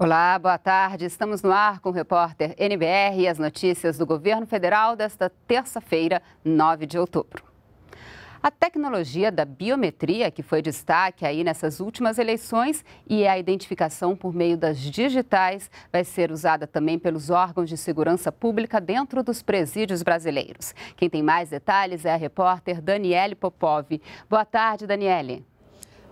Olá, boa tarde. Estamos no ar com o repórter NBR e as notícias do governo federal desta terça-feira, 9 de outubro. A tecnologia da biometria, que foi destaque aí nessas últimas eleições, e a identificação por meio das digitais, vai ser usada também pelos órgãos de segurança pública dentro dos presídios brasileiros. Quem tem mais detalhes é a repórter Daniele Popov. Boa tarde, Daniele.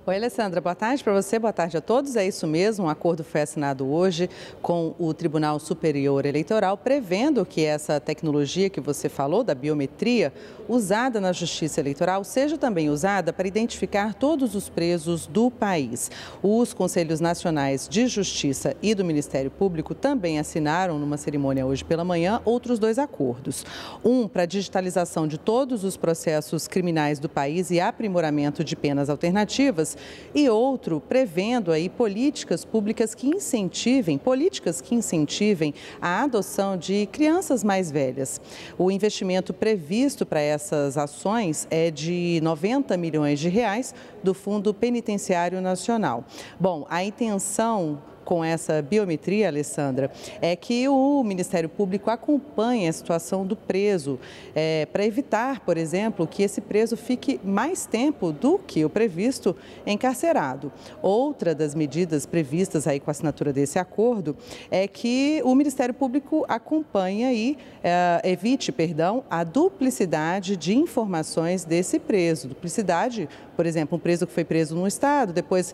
Oi, Alessandra, boa tarde para você, boa tarde a todos. É isso mesmo, um acordo foi assinado hoje com o Tribunal Superior Eleitoral, prevendo que essa tecnologia que você falou, da biometria, usada na Justiça Eleitoral, seja também usada para identificar todos os presos do país. Os Conselhos Nacionais de Justiça e do Ministério Público também assinaram, numa cerimônia hoje pela manhã, outros dois acordos. Um para a digitalização de todos os processos criminais do país e aprimoramento de penas alternativas e outro prevendo aí políticas públicas que incentivem, políticas que incentivem a adoção de crianças mais velhas. O investimento previsto para essas ações é de 90 milhões de reais do Fundo Penitenciário Nacional. Bom, a intenção com essa biometria, Alessandra, é que o Ministério Público acompanha a situação do preso é, para evitar, por exemplo, que esse preso fique mais tempo do que o previsto encarcerado. Outra das medidas previstas aí com a assinatura desse acordo é que o Ministério Público acompanha e é, evite, perdão, a duplicidade de informações desse preso. Duplicidade, por exemplo, um preso que foi preso no estado, depois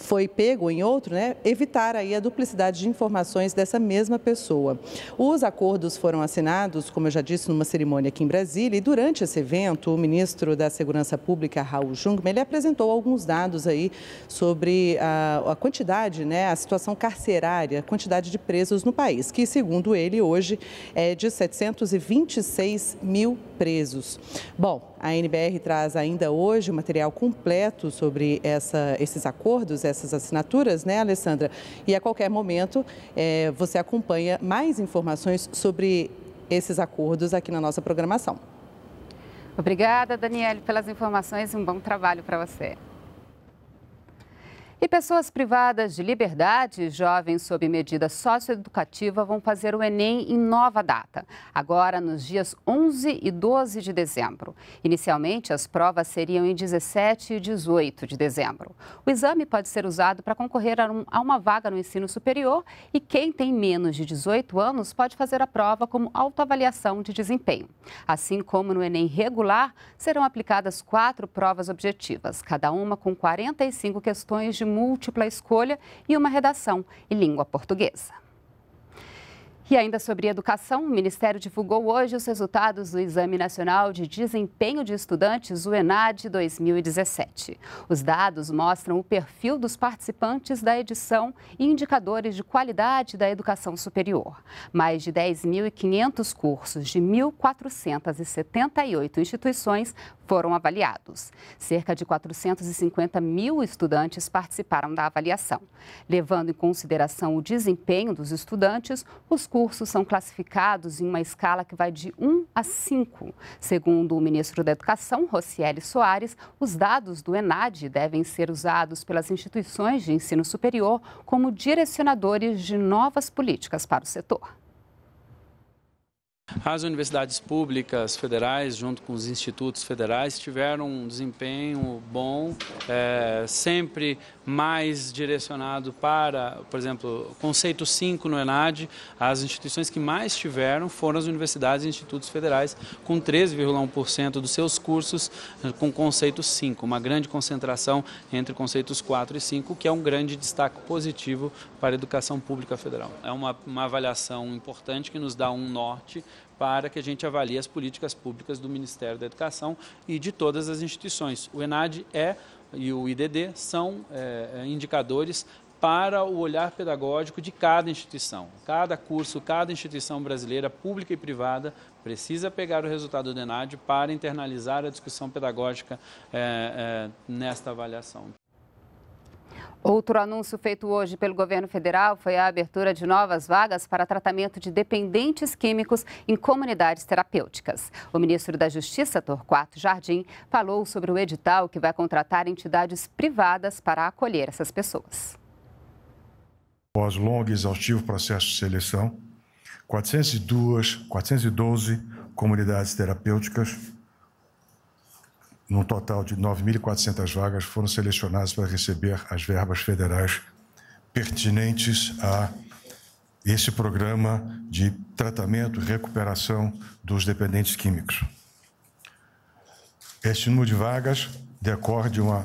foi pego em outro, né, evitar aí a duplicidade de informações dessa mesma pessoa. Os acordos foram assinados, como eu já disse, numa cerimônia aqui em Brasília e durante esse evento, o ministro da Segurança Pública, Raul Jungmann, ele apresentou alguns dados aí sobre a, a quantidade, né, a situação carcerária, a quantidade de presos no país, que segundo ele hoje é de 726 mil presos. Bom, a NBR traz ainda hoje o material completo sobre essa, esses acordos, essas assinaturas, né, Alessandra? E a qualquer momento é, você acompanha mais informações sobre esses acordos aqui na nossa programação. Obrigada, Daniele, pelas informações e um bom trabalho para você. E pessoas privadas de liberdade e jovens sob medida socioeducativa vão fazer o Enem em nova data, agora nos dias 11 e 12 de dezembro. Inicialmente, as provas seriam em 17 e 18 de dezembro. O exame pode ser usado para concorrer a, um, a uma vaga no ensino superior e quem tem menos de 18 anos pode fazer a prova como autoavaliação de desempenho. Assim como no Enem regular, serão aplicadas quatro provas objetivas, cada uma com 45 questões de múltipla escolha e uma redação em língua portuguesa. E ainda sobre educação, o Ministério divulgou hoje os resultados do Exame Nacional de Desempenho de Estudantes, o ENAD 2017. Os dados mostram o perfil dos participantes da edição e indicadores de qualidade da educação superior. Mais de 10.500 cursos de 1.478 instituições foram avaliados. Cerca de 450 mil estudantes participaram da avaliação. Levando em consideração o desempenho dos estudantes, os cursos cursos são classificados em uma escala que vai de 1 a 5. Segundo o ministro da Educação, Rocieli Soares, os dados do ENAD devem ser usados pelas instituições de ensino superior como direcionadores de novas políticas para o setor. As universidades públicas federais, junto com os institutos federais, tiveram um desempenho bom, é, sempre mais direcionado para, por exemplo, conceito 5 no ENAD, as instituições que mais tiveram foram as universidades e institutos federais, com 13,1% dos seus cursos é, com conceito 5, uma grande concentração entre conceitos 4 e 5, que é um grande destaque positivo para a educação pública federal. É uma, uma avaliação importante que nos dá um norte para que a gente avalie as políticas públicas do Ministério da Educação e de todas as instituições. O ENAD é e o IDD são é, é, indicadores para o olhar pedagógico de cada instituição. Cada curso, cada instituição brasileira, pública e privada, precisa pegar o resultado do ENAD para internalizar a discussão pedagógica é, é, nesta avaliação. Outro anúncio feito hoje pelo governo federal foi a abertura de novas vagas para tratamento de dependentes químicos em comunidades terapêuticas. O ministro da Justiça, Torquato Jardim, falou sobre o edital que vai contratar entidades privadas para acolher essas pessoas. Após longo e exaustivo processo de seleção, 402, 412 comunidades terapêuticas num total de 9.400 vagas, foram selecionadas para receber as verbas federais pertinentes a esse programa de tratamento e recuperação dos dependentes químicos. Este número de vagas decorre de um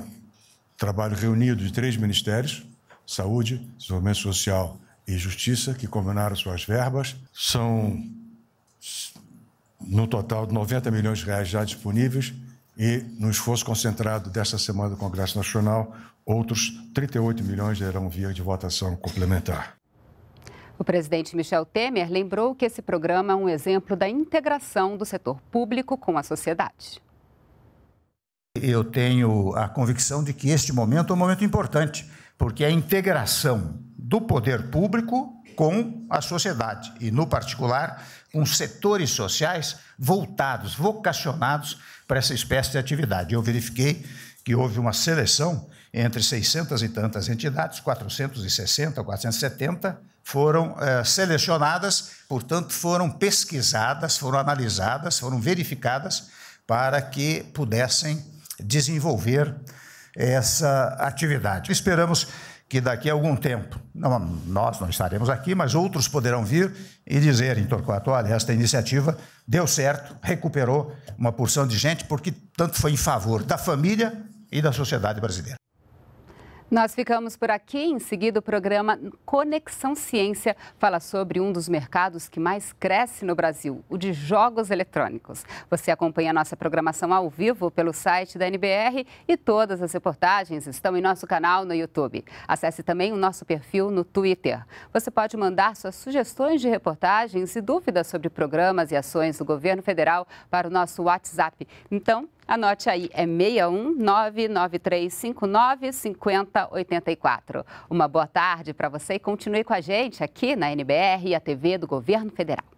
trabalho reunido de três ministérios, Saúde, Desenvolvimento Social e Justiça, que combinaram suas verbas. São, no total, 90 milhões de reais já disponíveis e no esforço concentrado desta semana do Congresso Nacional, outros 38 milhões irão via de votação complementar. O presidente Michel Temer lembrou que esse programa é um exemplo da integração do setor público com a sociedade. Eu tenho a convicção de que este momento é um momento importante, porque a integração do poder público com a sociedade e, no particular, com setores sociais voltados, vocacionados para essa espécie de atividade. Eu verifiquei que houve uma seleção entre 600 e tantas entidades, 460, 470 foram é, selecionadas, portanto, foram pesquisadas, foram analisadas, foram verificadas para que pudessem desenvolver essa atividade. Esperamos que daqui a algum tempo, não, nós não estaremos aqui, mas outros poderão vir e dizer em Torquato, olha, esta iniciativa deu certo, recuperou uma porção de gente, porque tanto foi em favor da família e da sociedade brasileira. Nós ficamos por aqui. Em seguida, o programa Conexão Ciência fala sobre um dos mercados que mais cresce no Brasil, o de jogos eletrônicos. Você acompanha nossa programação ao vivo pelo site da NBR e todas as reportagens estão em nosso canal no YouTube. Acesse também o nosso perfil no Twitter. Você pode mandar suas sugestões de reportagens e dúvidas sobre programas e ações do governo federal para o nosso WhatsApp. Então, Anote aí, é 61993595084. Uma boa tarde para você e continue com a gente aqui na NBR e a TV do Governo Federal.